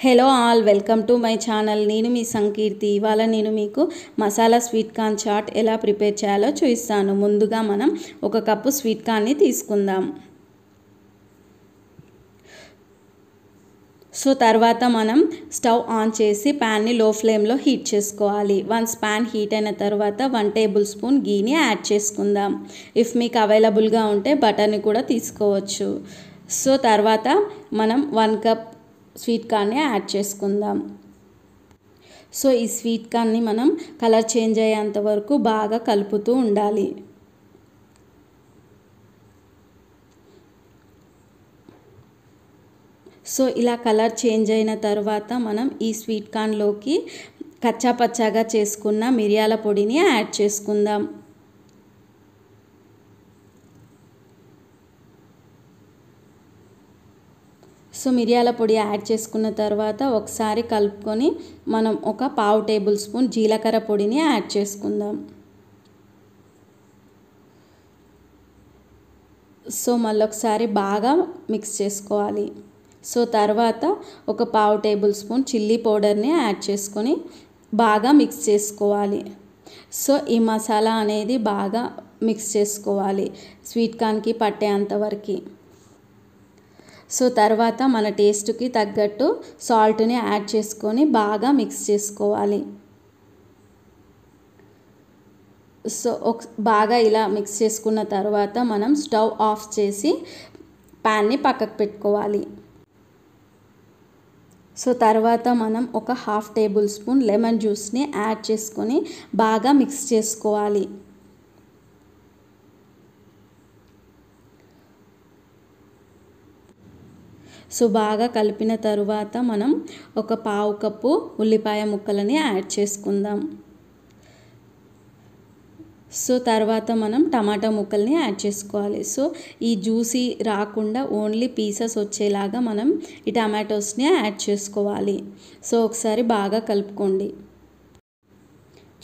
hello all welcome to my channel నేను మీ సంకీర్తి ఇవాళ నేను మీకు మసాలా స్వీట్ కార్న్ చాట్ ఎలా ప్రిపేర్ చేయాలో చూపిస్తాను ముందుగా మనం ఒక కప్పు స్వీట్ కార్న్ని తీసుకుందాం సో తర్వాత మనం స్టవ్ ఆన్ చేసి ప్యాన్ని లో ఫ్లేమ్లో హీట్ చేసుకోవాలి వన్స్ ప్యాన్ హీట్ అయిన తర్వాత వన్ టేబుల్ స్పూన్ గీని యాడ్ చేసుకుందాం ఇఫ్ మీకు అవైలబుల్గా ఉంటే బటర్ని కూడా తీసుకోవచ్చు సో తర్వాత మనం వన్ కప్ స్వీట్ కార్న్ని యాడ్ చేసుకుందాం సో ఈ స్వీట్ కార్న్ని మనం కలర్ చేంజ్ అయ్యేంత వరకు బాగా కలుపుతూ ఉండాలి సో ఇలా కలర్ చేంజ్ అయిన తర్వాత మనం ఈ స్వీట్ కార్న్లోకి కచ్చాపచ్చాగా చేసుకున్న మిరియాల పొడిని యాడ్ చేసుకుందాం సో మిరియాల పొడి యాడ్ చేసుకున్న తర్వాత ఒకసారి కలుపుకొని మనం ఒక పావు టేబుల్ స్పూన్ జీలకర్ర పొడిని యాడ్ చేసుకుందాం సో మళ్ళొకసారి బాగా మిక్స్ చేసుకోవాలి సో తర్వాత ఒక పావు టేబుల్ స్పూన్ చిల్లీ పౌడర్ని యాడ్ చేసుకొని బాగా మిక్స్ చేసుకోవాలి సో ఈ మసాలా అనేది బాగా మిక్స్ చేసుకోవాలి స్వీట్ కార్న్కి పట్టేంతవరకు సో తర్వాత మన టేస్ట్కి తగ్గట్టు సాల్ట్ని యాడ్ చేసుకొని బాగా మిక్స్ చేసుకోవాలి సో ఒక బాగా ఇలా మిక్స్ చేసుకున్న తర్వాత మనం స్టవ్ ఆఫ్ చేసి ప్యాన్ని పక్కకు పెట్టుకోవాలి సో తర్వాత మనం ఒక హాఫ్ టేబుల్ స్పూన్ లెమన్ జ్యూస్ని యాడ్ చేసుకొని బాగా మిక్స్ చేసుకోవాలి సో బాగా కలిపిన తరువాత మనం ఒక పావు కప్పు ఉల్లిపాయ ముక్కలని యాడ్ చేసుకుందాం సో తర్వాత మనం టమాటా ముక్కల్ని యాడ్ చేసుకోవాలి సో ఈ జ్యూసీ రాకుండా ఓన్లీ పీసెస్ వచ్చేలాగా మనం ఈ టమాటోస్ని యాడ్ చేసుకోవాలి సో ఒకసారి బాగా కలుపుకోండి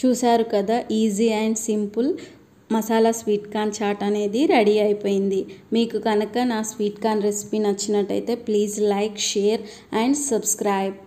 చూశారు కదా easy and simple masala sweet corn chaat అనేది రెడీ అయిపోయింది మీకు కనుక నా స్వీట్ కార్న్ రెసిపీ నచ్చినట్టయితే please like share and subscribe